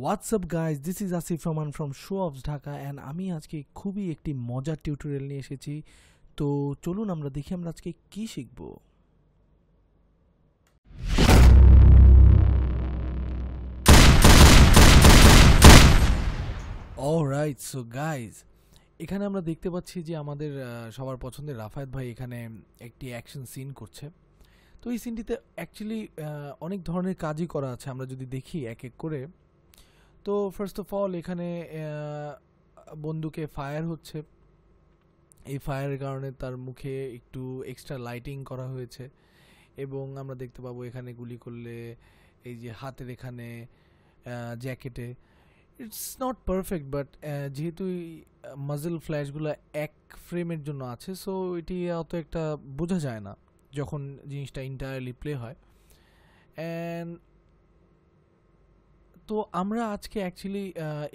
WhatsApp guys this is Asif Rahman from show offs Dhaka and আমি আজকে খুবই একটি মজার টিউটোরিয়াল নিয়ে এসেছি তো চলুন আমরা দেখি আমরা আজকে কি শিখব রাইট সো গাইজ এখানে আমরা দেখতে পাচ্ছি যে আমাদের সবার পছন্দের রাফায়াত ভাই এখানে একটি অ্যাকশন সিন করছে তো এই সিনটিতে অ্যাকচুয়ালি অনেক ধরনের কাজই করা আছে আমরা যদি দেখি এক এক করে তো ফার্স্ট অফ অল এখানে বন্দুকে ফায়ার হচ্ছে এই ফায়ারের কারণে তার মুখে একটু এক্সট্রা লাইটিং করা হয়েছে এবং আমরা দেখতে পাবো এখানে গুলি করলে এই যে হাতের এখানে জ্যাকেটে ইটস নট পারফেক্ট বাট যেহেতু মাজেল ফ্ল্যাশগুলো এক ফ্রেমের জন্য আছে সো এটি অত একটা বোঝা যায় না যখন জিনিসটা ইন্টায়ারলি প্লে হয় অ্যান্ড তো আমরা আজকে অ্যাকচুয়ালি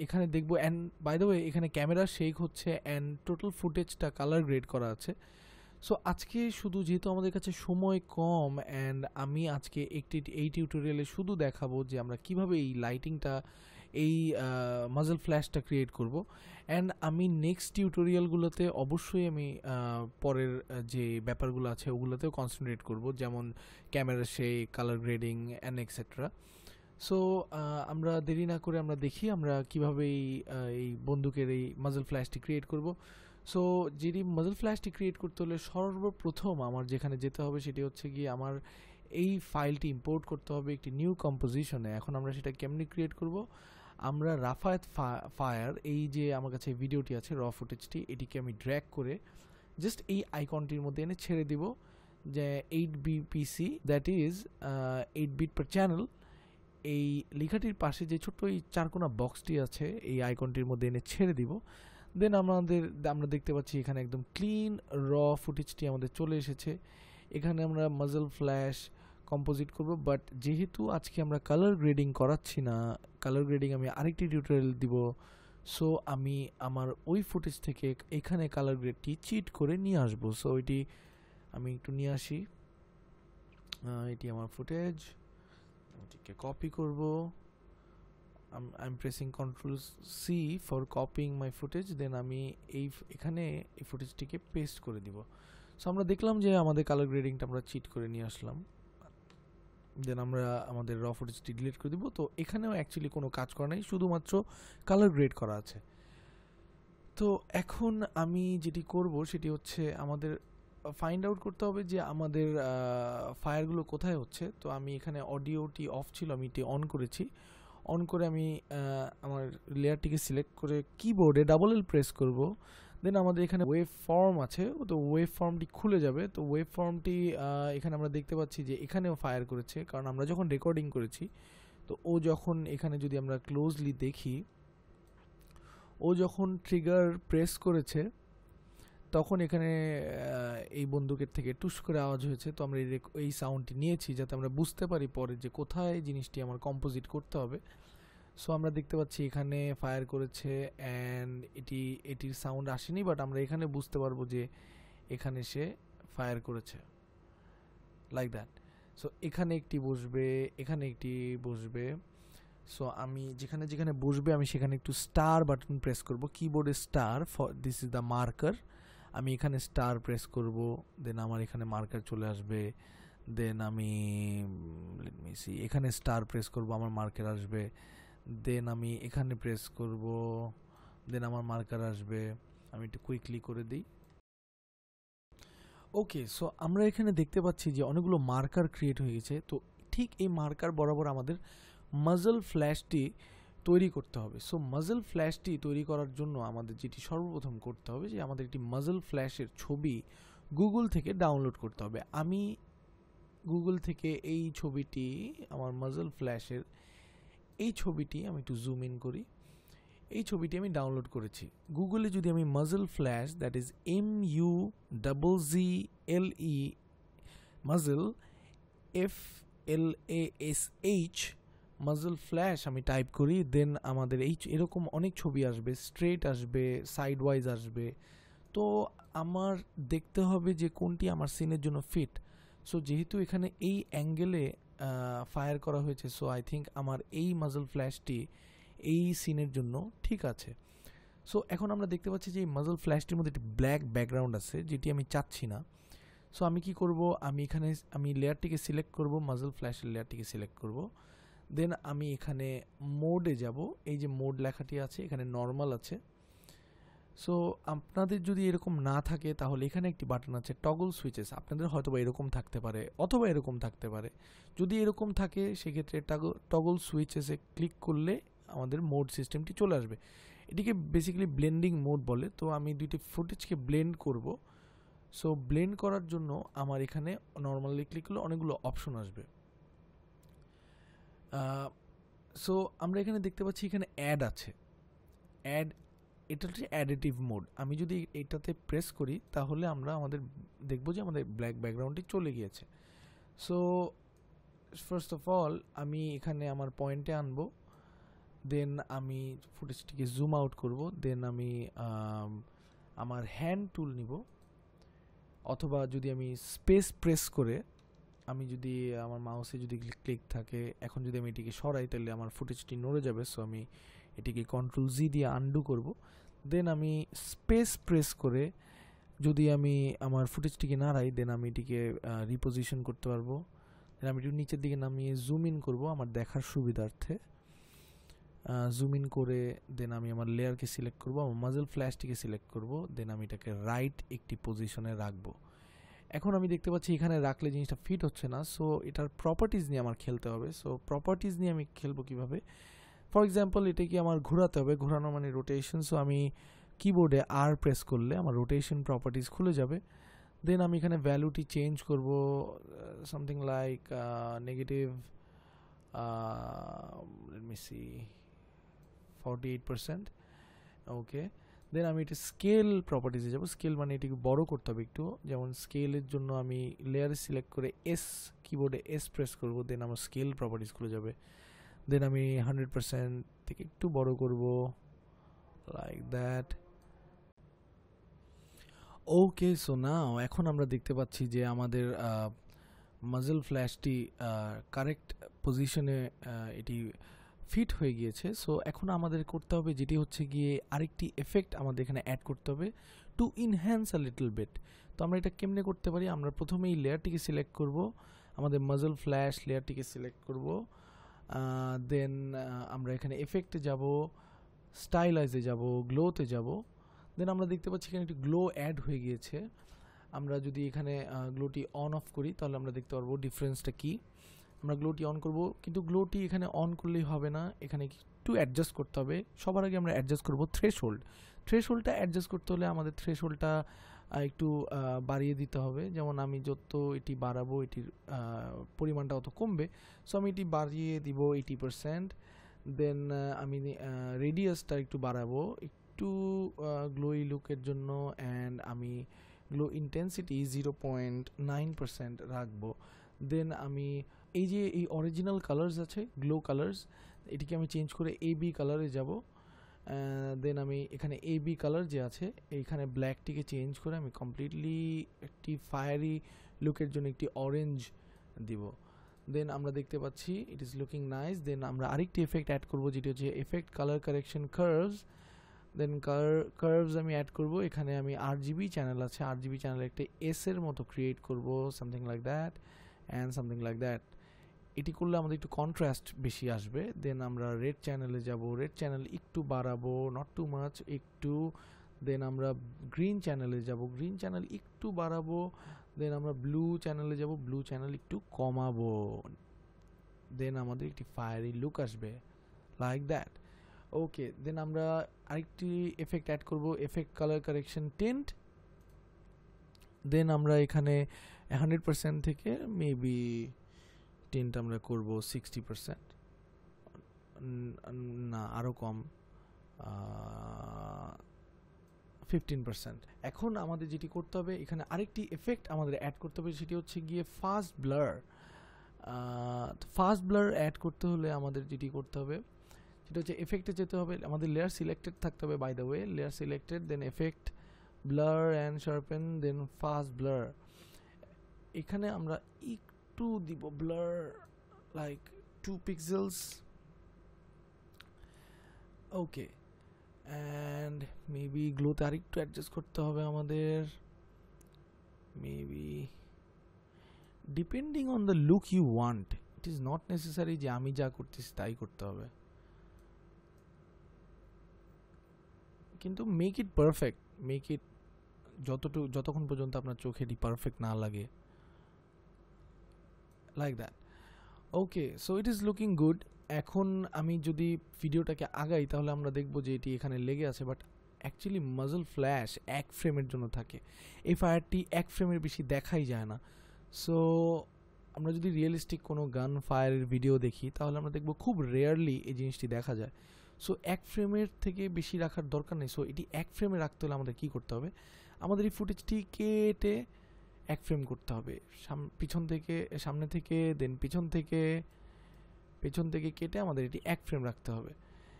এখানে দেখবো অ্যান্ড বাই দ্য ওয়ে এখানে ক্যামেরা শেক হচ্ছে অ্যান্ড টোটাল ফুটেজটা কালার গ্রেড করা আছে সো আজকে শুধু যেহেতু আমাদের কাছে সময় কম অ্যান্ড আমি আজকে একটি এই টিউটোরিয়ালে শুধু দেখাবো যে আমরা কিভাবে এই লাইটিংটা এই মাজেল ফ্ল্যাশটা ক্রিয়েট করব অ্যান্ড আমি নেক্সট টিউটোরিয়ালগুলোতে অবশ্যই আমি পরের যে ব্যাপারগুলো আছে ওগুলোতেও কনসেন্ট্রেট করব যেমন camera shake colour grading and etcetera so uh, আমরা দেরি না করে আমরা দেখি আমরা কিভাবে এই এই বন্দুকের এই মাজল ফ্ল্যাশটি ক্রিয়েট করব সো যেটি মাজল ফ্ল্যাশটি ক্রিয়েট করতে হলে সর্বপ্রথম আমার যেখানে যেতে হবে সেটি হচ্ছে গিয়ে আমার এই ফাইলটি ইম্পোর্ট করতে হবে একটি নিউ কম্পোজিশনে এখন আমরা সেটা কেমনি ক্রিয়েট করব আমরা রাফায়াত ফায়ার এই যে আমার কাছে ভিডিওটি আছে র ফুটেজটি এটিকে আমি ড্র্যাক করে জাস্ট এই আইকনটির মধ্যে এনে ছেড়ে দিব যে eight BPC that is eight bit per channel এই লেখাটির পাশে যে ছোট্ট এই চারকোনা বক্সটি আছে এই আইকনটির মধ্যে এনে ছেড়ে দিব দেন আমাদের আমরা দেখতে পাচ্ছি এখানে একদম ক্লিন র ফুটেজটি আমাদের চলে এসেছে এখানে আমরা মাজল ফ্ল্যাশ কম্পোজিট করব বাট যেহেতু আজকে আমরা কালার গ্রেডিং করাচ্ছি না কালার গ্রেডিং আমি আরেকটি টিউটোরিয়াল দিব সো আমি আমার ওই ফুটেজ থেকে এখানে কালার গ্রেডটি চিট করে নিয়ে আসবো সো এটি আমি একটু নিয়ে আসি এটি আমার ফুটেজ এটিকে কপি করব I am pressing control C for copying my footage then আমি এই এখানে এই ফুটেজটিকে পেস্ট করে দিব সো আমরা দেখলাম যে আমাদের কালার গ্রেডিংটা আমরা চিট করে নিয়ে আসলাম দেন আমরা আমাদের র ফুটেজটি ডিলিট করে দিব তো এখানেও অ্যাকচুয়ালি কোনো কাজ করা নাই শুধুমাত্র কালার গ্রেড করা আছে তো এখন আমি যেটি করব সেটি হচ্ছে আমাদের ফাইন্ড আউট করতে হবে যে আমাদের ফায়ারগুলো কোথায় হচ্ছে তো আমি এখানে অডিওটি অফ ছিল আমি এটি অন করেছি অন করে আমি আমার লেয়ারটিকে সিলেক্ট করে কিবোর্ডে ডাবল এল প্রেস করব দেন আমাদের এখানে ওয়েব ফর্ম আছে তো ওয়েব ফর্মটি খুলে যাবে তো ওয়েব ফর্মটি এখানে আমরা দেখতে পাচ্ছি যে এখানেও ফায়ার করেছে কারণ আমরা যখন রেকর্ডিং করেছি তো ও যখন এখানে যদি আমরা ক্লোজলি দেখি ও যখন ট্রিগার প্রেস করেছে তখন এখানে এই বন্দুকের থেকে টুস করে আওয়াজ হয়েছে তো আমরা এই সাউন্ডটি নিয়েছি যাতে আমরা বুঝতে পারি পরে যে কোথায় জিনিসটি আমার কম্পোজিট করতে হবে সো আমরা দেখতে পাচ্ছি এখানে ফায়ার করেছে অ্যান্ড এটি এটির সাউন্ড আসেনি বাট আমরা এখানে বুঝতে পারবো যে এখানে সে ফায়ার করেছে লাইক দ্যাট সো এখানে একটি বসবে এখানে একটি বসবে সো আমি যেখানে যেখানে বসবে আমি সেখানে একটু স্টার বাটন প্রেস করব কিবোর্ডে star for this is the marker আমি এখানে স্টার প্রেস করব দেন আমার এখানে মার্কার চলে আসবে দেন আমি সি এখানে স্টার প্রেস করব আমার মার্কার আসবে দেন আমি এখানে প্রেস করব দেন আমার মার্কার আসবে আমি একটু কুইকলি করে দিই ওকে সো আমরা এখানে দেখতে পাচ্ছি যে অনেকগুলো মার্কার ক্রিয়েট হয়ে গেছে তো ঠিক এই মার্কার বরাবর আমাদের মাজল ফ্ল্যাশটি তৈরি করতে হবে সো মাজল ফ্ল্যাশটি তৈরি করার জন্য আমাদের যেটি সর্বপ্রথম করতে হবে যে আমাদের একটি মাজল ফ্ল্যাশের ছবি গুগল থেকে ডাউনলোড করতে হবে আমি গুগল থেকে এই ছবিটি আমার মাজল ফ্ল্যাশের এই ছবিটি আমি একটু জুম ইন করি এই ছবিটি আমি ডাউনলোড করেছি গুগলে যদি আমি muzzle flash that is M U double G L E muzzle F L A S H muzzle flash আমি টাইপ করি দেন আমাদের এই এরকম অনেক ছবি আসবে স্ট্রেট আসবে সাইড ওয়াইজ আসবে তো আমার দেখতে হবে যে কোনটি আমার সিনের জন্য ফিট সো যেহেতু এখানে এই অ্যাঙ্গেলে ফায়ার করা হয়েছে সো আই থিঙ্ক আমার এই মাজল ফ্ল্যাশটি এই সিনের জন্য ঠিক আছে সো এখন আমরা দেখতে পাচ্ছি যে এই মাজল ফ্ল্যাশটির মধ্যে একটি ব্ল্যাক ব্যাকগ্রাউন্ড আছে যেটি আমি চাচ্ছি না সো আমি কি করব আমি এখানে আমি লেয়ারটিকে সিলেক্ট করব মাজল ফ্ল্যাশের লেয়ারটিকে সিলেক্ট করব দেন আমি এখানে মোডে যাব এই যে মোড লেখাটি আছে এখানে নর্মাল আছে সো আপনাদের যদি এরকম না থাকে তাহলে এখানে একটি বাটন আছে টগল সুইচেস আপনাদের হয়তো বা এরকম থাকতে পারে অথবা এরকম থাকতে পারে যদি এরকম থাকে সেক্ষেত্রে টগল সুইচেসে ক্লিক করলে আমাদের মোড সিস্টেমটি চলে আসবে এটিকে বেসিক্যালি ব্লেন্ডিং মোড বলে তো আমি দুইটি ফুটেজকে ব্লেন্ড করব সো ব্লেন্ড করার জন্য আমার এখানে নর্মালি ক্লিক করলে অনেকগুলো অপশন আসবে সো আমরা এখানে দেখতে পাচ্ছি এখানে অ্যাড আছে অ্যাড এটা হচ্ছে অ্যাডিটিভ মোড আমি যদি এটাতে প্রেস করি তাহলে আমরা আমাদের দেখব যে আমাদের ব্ল্যাক ব্যাকগ্রাউন্ডটি চলে গিয়েছে সো ফার্স্ট অফ অল আমি এখানে আমার পয়েন্টে আনব দেন আমি ফুটেজটিকে জুম আউট করব দেন আমি আমার হ্যান্ড টুল নিব অথবা যদি আমি স্পেস প্রেস করে আমি যদি আমার মাউসে যদি ক্লিক থাকে এখন যদি আমি এটিকে সরাই তাহলে আমার ফুটেজটি নড়ে যাবে সো আমি এটিকে কন্ট্রোল জি দিয়ে আন্ডু করব দেন আমি স্পেস প্রেস করে যদি আমি আমার ফুটেজটিকে নাড়াই দেন আমি এটিকে রিপোজিশন করতে পারবো দেন আমি একটু নিচের দিকে নামিয়ে জুম ইন করবো আমার দেখার সুবিধার্থে জুম ইন করে দেন আমি আমার লেয়ারকে সিলেক্ট করবো আমার মাজেল ফ্ল্যাশটিকে সিলেক্ট করবো দেন আমি এটাকে রাইট একটি পজিশনে রাখবো এখন আমি দেখতে পাচ্ছি এখানে রাখলে জিনিসটা ফিট হচ্ছে না সো এটার প্রপার্টিজ নিয়ে আমার খেলতে হবে সো প্রপার্টিজ নিয়ে আমি খেলবো কিভাবে ফর এক্সাম্পল কি আমার ঘোরাতে হবে ঘোরানো মানে রোটেশন সো আমি কিবোর্ডে আর প্রেস করলে আমার রোটেশন প্রপার্টিজ খুলে যাবে দেন আমি এখানে ভ্যালুটি চেঞ্জ করব something like negative let me see forty eight percent okay then আমি এটা স্কেল প্রপার্টিসে যাব স্কেল মানে এটিকে বড় করতে হবে একটু যেমন স্কেলের জন্য আমি লেয়ার সিলেক্ট করে এস কিবোর্ডে এস প্রেস করব দেন আমার স্কেল প্রপার্টিস খুলে যাবে দেন আমি হান্ড্রেড পারসেন্ট থেকে একটু বড় করব like that okay so now এখন আমরা দেখতে পাচ্ছি যে আমাদের মাজেল ফ্ল্যাশটি কারেক্ট পজিশনে এটি ফিট হয়ে গিয়েছে সো এখন আমাদের করতে হবে যেটি হচ্ছে গিয়ে আরেকটি এফেক্ট আমাদের এখানে অ্যাড করতে হবে to enhance a little bit তো আমরা এটা কেমনে করতে পারি আমরা প্রথমে এই লেয়ারটিকে সিলেক্ট করব আমাদের মাজল ফ্ল্যাশ লেয়ারটিকে সিলেক্ট করব দেন আমরা এখানে এফেক্টে যাব স্টাইলাইজে যাব গ্লোতে যাব দেন আমরা দেখতে পাচ্ছি এখানে একটি গ্লো অ্যাড হয়ে গিয়েছে আমরা যদি এখানে গ্লোটি অন অফ করি তাহলে আমরা দেখতে পারবো ডিফারেন্সটা কী আমরা গ্লোটি অন করব কিন্তু গ্লোটি এখানে অন করলেই হবে না এখানে একটু অ্যাডজাস্ট করতে হবে সবার আগে আমরা অ্যাডজাস্ট করব থ্রেশ থ্রেশহোল্ডটা অ্যাডজাস্ট করতে হলে আমাদের থ্রেশহোল্ডটা একটু বাড়িয়ে দিতে হবে যেমন আমি যত এটি বাড়াবো এটির পরিমাণটা অত কমবে সো আমি এটি বাড়িয়ে দিব এইটি পারসেন্ট দেন আমি রেডিয়াসটা একটু বাড়াবো একটু গ্লোই লুকের জন্য অ্যান্ড আমি glow intensity zero point nine percent রাখবো দেন আমি এই যে এই অরিজিনাল কালার্স আছে গ্লো কালার্স এটিকে আমি চেঞ্জ করে এ বি কালারে যাব দেন আমি এখানে এ বি কালার যে আছে এইখানে ব্ল্যাকটিকে চেঞ্জ করে আমি কমপ্লিটলি একটি ফায়ারি লুকের জন্য একটি অরেঞ্জ দিব দেন আমরা দেখতে পাচ্ছি it is looking nice then আমরা আরেকটি এফেক্ট অ্যাড করব যেটি হচ্ছে effect colour correction curves then colour curves আমি অ্যাড করব এখানে আমি আর জিবি চ্যানেল আছে আর জিবি চ্যানেল একটা এস এর মতো ক্রিয়েট করব something like that and something like that এটি করলে আমাদের একটু কন্ট্রাস্ট বেশি আসবে দেন আমরা রেড চ্যানেলে যাব রেড চ্যানেল একটু বাড়াবো নট টু মাচ একটু দেন আমরা গ্রিন চ্যানেলে যাব গ্রিন চ্যানেল একটু বাড়াবো দেন আমরা ব্লু চ্যানেলে যাব ব্লু চ্যানেল একটু কমাবো দেন আমাদের একটি ফায়ারি লুক আসবে লাইক দ্যাট ওকে দেন আমরা আরেকটি এফেক্ট অ্যাড করব effect colour correction tint then আমরা এখানে হান্ড্রেড পার্সেন্ট থেকে মেবি টেনটা আমরা করব সিক্সটি পারসেন্ট না আরও কম ফিফটিন পার্সেন্ট এখন আমাদের যেটি করতে হবে এখানে আরেকটি এফেক্ট আমাদের অ্যাড করতে হবে সেটি হচ্ছে গিয়ে fast blur fast blur add করতে হলে আমাদের যেটি করতে হবে সেটা হচ্ছে এফেক্টে যেতে হবে আমাদের লেয়ার সিলেক্টেড থাকতে হবে by the way layer selected then effect blur and sharpen then fast blur এখানে আমরা একটু দিব blur like two pixels okay and maybe গ্লোতে আরেকটু অ্যাডজাস্ট করতে হবে আমাদের maybe depending on the look you want it is not necessary যে আমি যা করতেছি তাই করতে হবে কিন্তু make it perfect make it যতটুকু যতক্ষণ পর্যন্ত আপনার চোখে এটি পারফেক্ট না লাগে like that okay so it is looking good এখন আমি যদি ভিডিওটাকে আগাই তাহলে আমরা দেখব যে এটি এখানে লেগে আছে বাট অ্যাকচুয়ালি মাজল ফ্ল্যাশ এক ফ্রেমের জন্য থাকে এই ফায়ারটি এক ফ্রেমের বেশি দেখাই যায় না সো আমরা যদি রিয়েলিস্টিক কোনো গান ফায়ারের ভিডিও দেখি তাহলে আমরা দেখব খুব রেয়ারলি এই জিনিসটি দেখা যায় সো এক ফ্রেমের থেকে বেশি রাখার দরকার নেই সো এটি এক ফ্রেমে রাখতে হলে আমাদের কী করতে হবে আমাদের এই ফুটেজটি কেটে এক ফ্রেম করতে হবে পিছন থেকে সামনে থেকে দেন পিছন থেকে পেছন থেকে কেটে আমাদের এটি এক ফ্রেম রাখতে হবে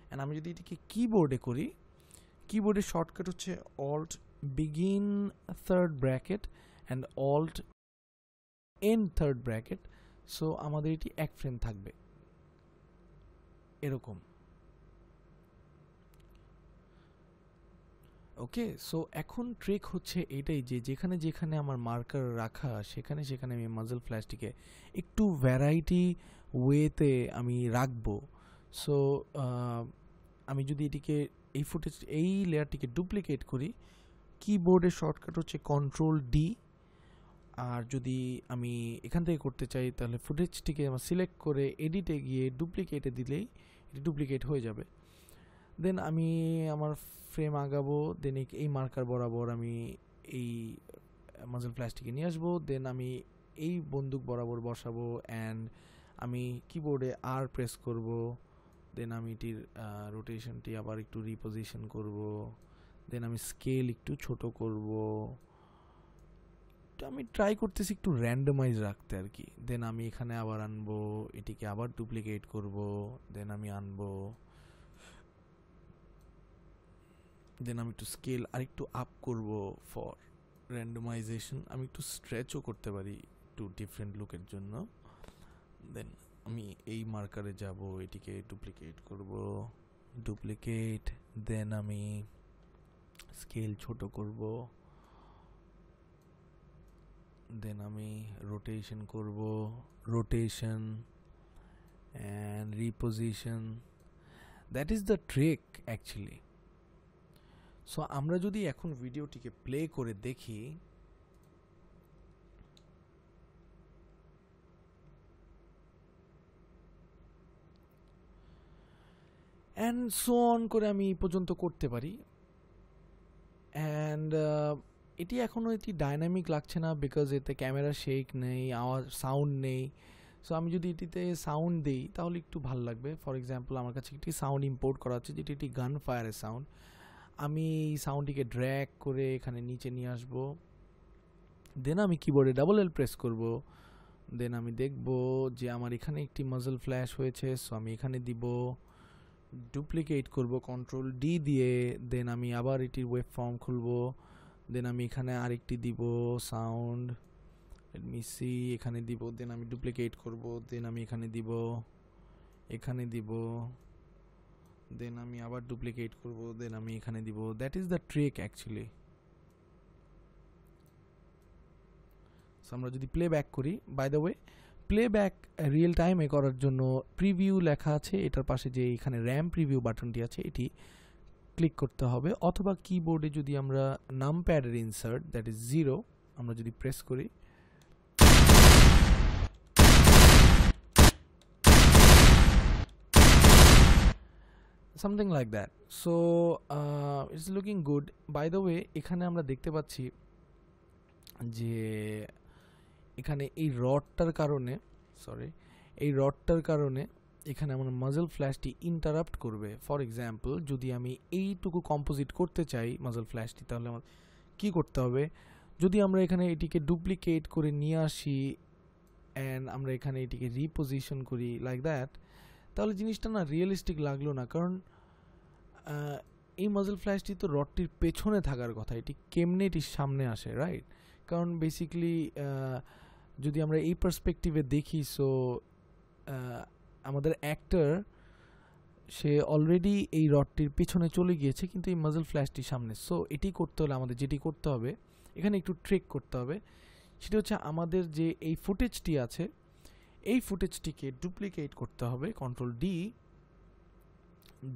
অ্যান্ড আমি যদি এটিকে কিবোর্ডে করি কিবোর্ডের শর্টকাট হচ্ছে alt begin third bracket and alt end third bracket so আমাদের এটি এক ফ্রেম থাকবে এরকম ওকে সো এখন ট্রিক হচ্ছে এটাই যে যেখানে যেখানে আমার মার্কার রাখা সেখানে সেখানে আমি মাজল ফ্ল্যাশটিকে একটু ভ্যারাইটি ওয়েতে আমি রাখবো সো আমি যদি এটিকে এই ফুটেজ এই লেয়ারটিকে ডুপ্লিকেট করি কিবোর্ডের শর্টকাট হচ্ছে কন্ট্রোল ডি আর যদি আমি এখান থেকে করতে চাই তাহলে ফুটেজটিকে আমার সিলেক্ট করে এডিটে গিয়ে ডুপ্লিকেটে দিলেই এটি ডুপ্লিকেট হয়ে যাবে দেন আমি আমার ফ্রেম আগাবো দেন এই মার্কার বরাবর আমি এই অ্যামাজন ফ্ল্যাশটিকে নিয়ে আসবো দেন আমি এই বন্দুক বরাবর বসাবো অ্যান্ড আমি কিবোর্ডে আর প্রেস করব দেন আমি এটির রোটেশনটি আবার একটু রিপোজিশন করব দেন আমি স্কেল একটু ছোট করব আমি ট্রাই করতেছি একটু র্যান্ডমাইজ রাখতে আর কি দেন আমি এখানে আবার আনবো এটিকে আবার ডুপ্লিকেট করব দেন আমি আনবো দেন আমি একটু স্কেল আরেকটু আপ করব ফর র্যান্ডমাইজেশন আমি একটু স্ট্রেচও করতে পারি একটু ডিফারেন্ট লুকের জন্য দেন আমি এই মার্কারে যাব এটিকে ডুপ্লিকেট করব ডুপ্লিকেট দেন আমি স্কেল ছোট করব দেন আমি রোটেশন করব rotation and reposition that is the track actually so আমরা যদি এখন ভিডিওটিকে প্লে করে দেখি অ্যান্ড সো অন করে আমি পর্যন্ত করতে পারি অ্যান্ড এটি এখনও এটি ডাইনামিক লাগছে না বিকজ এতে ক্যামেরা শেক নেই আওয়াজ সাউন্ড নেই সো আমি যদি এটিতে সাউন্ড দিই তাহলে একটু ভালো লাগবে ফর এক্সাম্পল আমার কাছে একটি সাউন্ড ইম্পোর্ট করা হচ্ছে যেটি একটি গান ফায়ারের সাউন্ড আমি সাউন্ডটিকে ড্র্যাক করে এখানে নিচে নিয়ে আসব দেন আমি কিবোর্ডে ডাবল এল প্রেস করব দেন আমি দেখব যে আমার এখানে একটি মাজল ফ্ল্যাশ হয়েছে সো আমি এখানে দিব ডুপ্লিকেট করব কন্ট্রোল ডি দিয়ে দেন আমি আবার এটির ওয়েব ফর্ম খুলব দেন আমি এখানে আরেকটি দিব সাউন্ড মিসি এখানে দিব দেন আমি ডুপ্লিকেট করব দেন আমি এখানে দিব এখানে দিব দেন আমি আবার ডুপ্লিকেট করব দেন আমি এখানে দিব that is the track actually so আমরা যদি প্লে ব্যাক করি by the way play back real টাইমে করার জন্য প্রিভিউ লেখা আছে এটার পাশে যে এখানে র্যাম প্রিভিউ বাটনটি আছে এটি ক্লিক করতে হবে অথবা কিবোর্ডে যদি আমরা নাম প্যাডের ইনসার্ট দ্যাট ইজ জিরো আমরা যদি প্রেস করি something like that so it's looking good by the way এখানে আমরা দেখতে পাচ্ছি যে এখানে এই রডটার কারণে সরি এই রডটার কারণে এখানে আমার মাজল ফ্ল্যাশটি ইন্টারাপ্ট করবে ফর এক্সাম্পল যদি আমি এইটুকু কম্পোজিট করতে চাই মাজল ফ্ল্যাশটি তাহলে আমার কী করতে হবে যদি আমরা এখানে এটিকে ডুপ্লিকেট করে নিয়ে আসি অ্যান্ড আমরা এখানে এটিকে রিপোজিশন করি লাইক দ্যাট তাহলে জিনিসটা না রিয়েলিস্টিক লাগলো না কারণ এই মাজেল ফ্ল্যাশটি তো রডটির পেছনে থাকার কথা এটি কেমনে এটির সামনে আসে রাইট কারণ বেসিকলি যদি আমরা এই পার্সপেক্টিভে দেখি সো আমাদের অ্যাক্টার সে অলরেডি এই রডটির পিছনে চলে গিয়েছে কিন্তু এই মাজেল ফ্ল্যাশটির সামনে সো এটি করতে হলে আমাদের যেটি করতে হবে এখানে একটু ট্রেক করতে হবে সেটি হচ্ছে আমাদের যে এই ফুটেজটি আছে এই ফুটেজটিকে ডুপ্লিকেট করতে হবে কন্ট্রোল ডি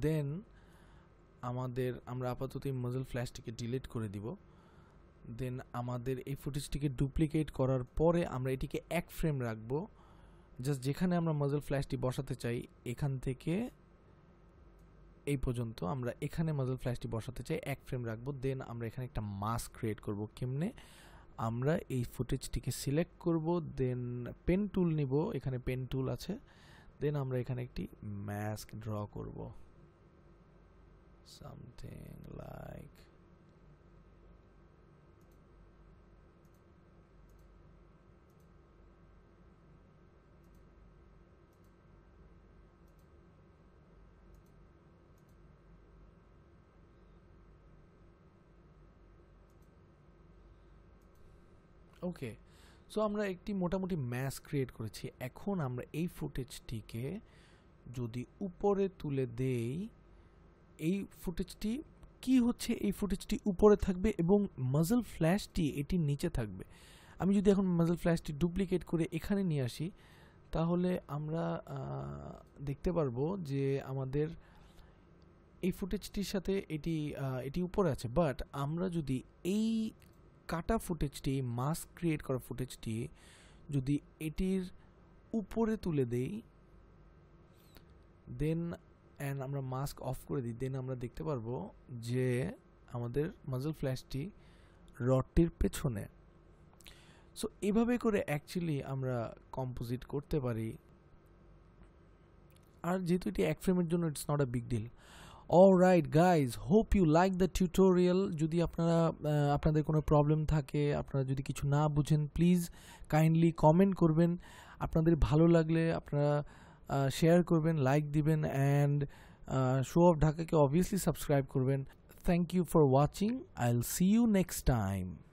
দেন আমাদের আমরা আপাতত এই মজল ফ্ল্যাশটিকে ডিলিট করে দিব দেন আমাদের এই ফুটেজটিকে ডুপ্লিকেট করার পরে আমরা এটিকে এক ফ্রেম রাখব জাস্ট যেখানে আমরা মজল ফ্ল্যাশটি বসাতে চাই এখান থেকে এই পর্যন্ত আমরা এখানে মজল ফ্ল্যাশটি বসাতে চাই এক ফ্রেম রাখবো দেন আমরা এখানে একটা মাস্ক ক্রিয়েট করব কেমনে আমরা এই ফুটেজটিকে সিলেক্ট করব দেন পেন টুল নিব এখানে পেন টুল আছে দেন আমরা এখানে একটি ম্যাস্ক ড্র করব সামথিং লাইক ওকে সো আমরা একটি মোটামুটি ম্যাস ক্রিয়েট করেছি এখন আমরা এই ফুটেজটিকে যদি উপরে তুলে দেই এই ফুটেজটি কি হচ্ছে এই ফুটেজটি উপরে থাকবে এবং মাজল ফ্ল্যাশটি এটির নিচে থাকবে আমি যদি এখন মাজল ফ্ল্যাশটি ডুপ্লিকেট করে এখানে নিয়ে আসি তাহলে আমরা দেখতে পারবো যে আমাদের এই ফুটেজটির সাথে এটি এটি উপরে আছে বাট আমরা যদি এই কাটা ফুটেজটি মাস্ক ক্রিয়েট করা ফুটেজটি যদি এটির উপরে তুলে দেই দেন অ্যান্ড আমরা মাস্ক অফ করে দিই দেন আমরা দেখতে পারবো যে আমাদের মাজল ফ্ল্যাশটি রডটির পেছনে সো এভাবে করে অ্যাকচুয়ালি আমরা কম্পোজিট করতে পারি আর যেহেতু এটি এক ফ্রেমের জন্য it's not a big deal alright guys hope you like the tutorial যদি আপনারা আপনাদের কোনো প্রবলেম থাকে আপনারা যদি কিছু না বুঝেন প্লিজ কাইন্ডলি কমেন্ট করবেন আপনাদের ভালো লাগলে আপনারা শেয়ার করবেন লাইক দিবেন অ্যান্ড শো অফ ঢাকাকে অবভিয়াসলি সাবস্ক্রাইব করবেন thank you for watching I'll see you next time